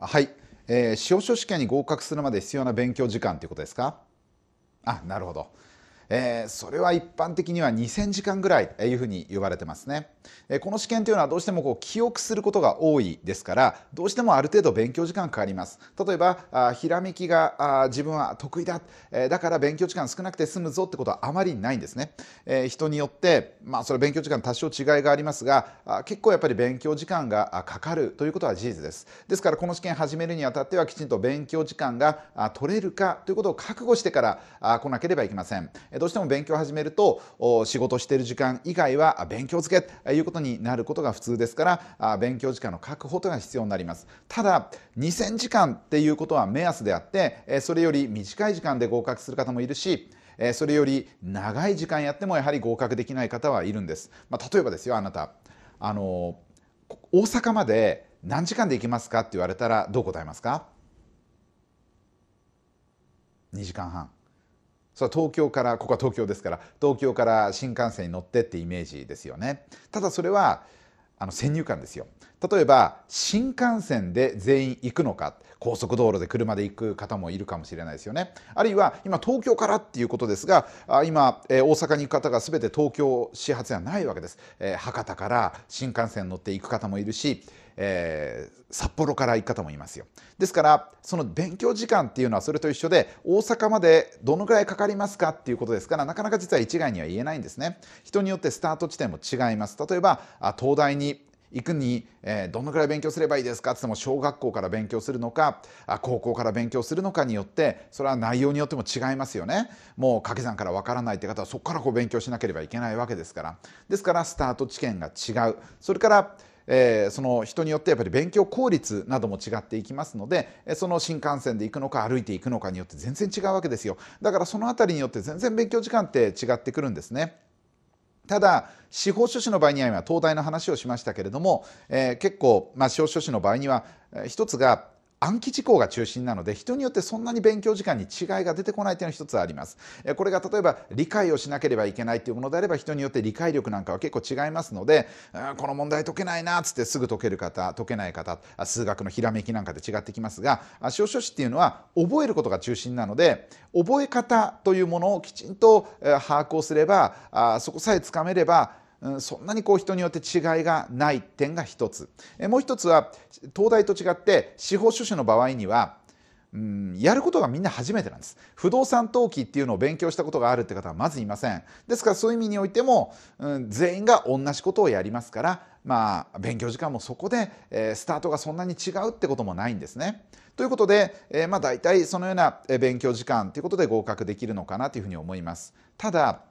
はい、えー、司法書士験に合格するまで必要な勉強時間ということですかあなるほどえー、それは一般的には2000時間ぐらいというふうに呼ばれてますね。この試験というのはどうしてもこう記憶することが多いですからどうしてもある程度勉強時間かかります。例えばあひらめきがあ自分は得意だ、えー、だから勉強時間少なくて済むぞってことはあまりないんですね。えー、人によって、まあ、それ勉強時間多少違いがありますがあ結構やっぱり勉強時間がかかるということは事実です。ですからこの試験始めるにあたってはきちんと勉強時間が取れるかということを覚悟してから来なければいけません。どうしても勉強を始めると仕事している時間以外は勉強付けということになることが普通ですから勉強時間の確保というのが必要になりますただ2000時間っていうことは目安であってそれより短い時間で合格する方もいるしそれより長い時間やってもやはり合格できない方はいるんです、まあ、例えばですよあなたあの大阪まで何時間で行きますかって言われたらどう答えますか2時間半それは東京からここは東京ですから東京から新幹線に乗ってってイメージですよねただそれはあの先入観ですよ例えば新幹線で全員行くのか高速道路で車で行く方もいるかもしれないですよねあるいは今東京からっていうことですが今、え大阪に行く方が全て東京始発ではないわけです、え博多から新幹線に乗って行く方もいるし、えー、札幌から行く方もいますよ。ですからその勉強時間っていうのはそれと一緒で大阪までどのぐらいかかりますかっていうことですからなかなか実は一概には言えないんですね。人によってスタート地点も違います。例えば東大に行くに、えー、どのぐらい勉強すればいいですかっても小学校から勉強するのか高校から勉強するのかによってそれは内容によっても違いますよねもう掛け算からわからないって方はそこからこう勉強しなければいけないわけですからですからスタート地点が違うそれからえー、その人によってやっぱり勉強効率なども違っていきますのでその新幹線で行くのか歩いていくのかによって全然違うわけですよだからその辺りによって全然勉強時間って違ってくるんですね。ただ司法書士の場合には今東大の話をしましたけれども、えー、結構、まあ、司法書士の場合には一つが暗記事項が中心なので人によってそんなに勉強時間に違いが出てこないというのが一つありますこれが例えば理解をしなければいけないというものであれば人によって理解力なんかは結構違いますので、この問題解けないなっつってすぐ解ける方解けない方数学のひらめきなんかで違ってきますが小書士っていうのは覚えることが中心なので覚え方というものをきちんと把握をすればそこさえつかめればそんなにこう人によって違いがない点が一つもう一つは東大と違って司法書士の場合にはうん、やることがみんな初めてなんです。不動産登記っていうのを勉強したことがあるって方はまずいません。ですからそういう意味においても、うん、全員が同じことをやりますから、まあ、勉強時間もそこで、えー、スタートがそんなに違うってこともないんですね。ということで、えー、まあ大体そのような勉強時間ということで合格できるのかなというふうに思います。ただ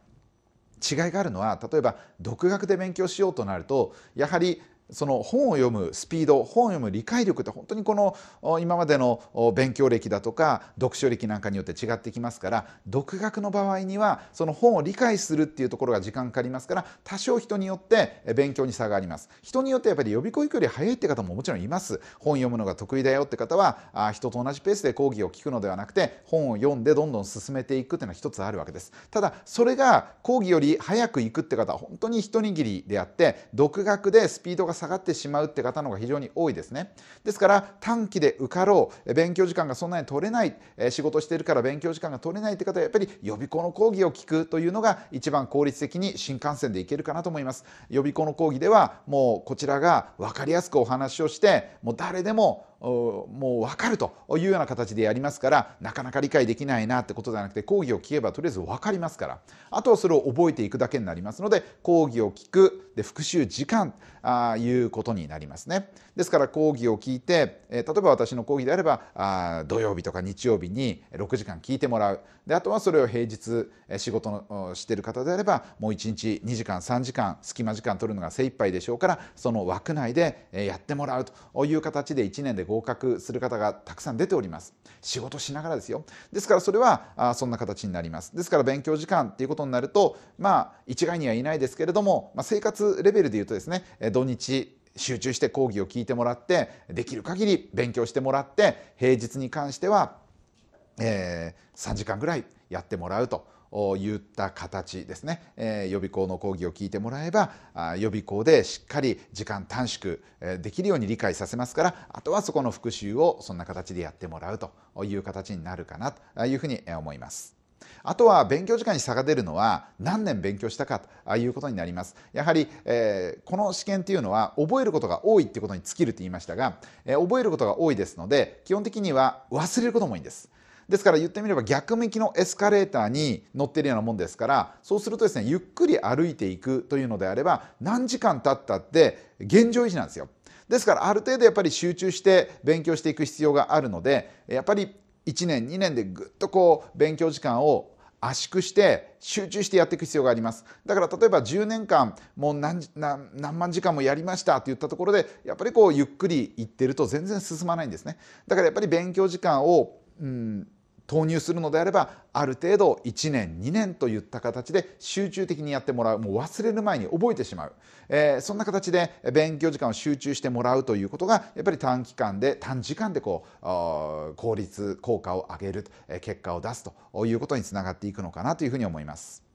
違いがあるのは例えば独学で勉強しようとなるとやはりその本を読むスピード本を読む理解力って本当にこの今までの勉強歴だとか読書歴なんかによって違ってきますから独学の場合にはその本を理解するっていうところが時間かかりますから多少人によって勉強に差があります人によってやっぱり予備校行くより早いって方ももちろんいます本読むのが得意だよって方は人と同じペースで講義を聞くのではなくて本を読んでどんどん進めていくっていうのは一つあるわけですただそれが講義より早く行くって方は本当に一握りであって独学でスピードが下がってしまうって方の方が非常に多いですね。ですから短期で受かろう、勉強時間がそんなに取れない、仕事してるから勉強時間が取れないって方はやっぱり予備校の講義を聞くというのが一番効率的に新幹線で行けるかなと思います。予備校の講義ではもうこちらが分かりやすくお話をしてもう誰でももう分かるというような形でやりますからなかなか理解できないなってことじゃなくて講義を聞けばとりあえず分かりますからあとはそれを覚えていくだけになりますので講義を聞くで復習時間あいうことになりますね。ですから講義を聞いて、え例えば私の講義であればあ土曜日とか日曜日に6時間聞いてもらうであとはそれを平日仕事のしてる方であればもう1日2時間3時間隙間時間取るのが精一杯でしょうからその枠内でやってもらうという形で1年で合格する方がたくさん出ております仕事しながらですよですからそれはあそんな形になりますですから勉強時間っていうことになるとまあ一概には言いないですけれども、まあ、生活レベルで言うとですね土日集中して講義を聞いてもらってできる限り勉強してもらって平日に関しては、えー、3時間ぐらいやってもらうと。言った形ですね、え予備校の講義を聞いてもらえば予備校でしっかり時間短縮できるように理解させますからあとはそこの復習をそんな形でやってもらうという形になるかなというふうに思います。あとは勉強時間に差が出るのは何年勉強したかということになります。やはり、えー、この試験っていうのは覚えることが多いってことに尽きると言いましたが、えー、覚えることが多いですので基本的には忘れることも多いんです。ですから言ってみれば逆向きのエスカレーターに乗ってるようなもんですからそうするとですねゆっくり歩いていくというのであれば何時間経ったって現状維持なんですよ。ですからある程度やっぱり集中して勉強していく必要があるのでやっぱり1年2年でぐっとこう勉強時間を圧縮して集中してやっていく必要がありますだから例えば10年間もう何万時間もやりましたといったところでやっぱりこうゆっくりいってると全然進まないんですねだからやっぱり勉強時間を、うん、投入するのであればある程度1年2年といった形で集中的にやってもらうもう忘れる前に覚えてしまう、えー、そんな形で勉強時間を集中してもらうということがやっぱり短期間で短時間でこう効率効果を上げる、結果を出すということにつながっていくのかなというふうに思います。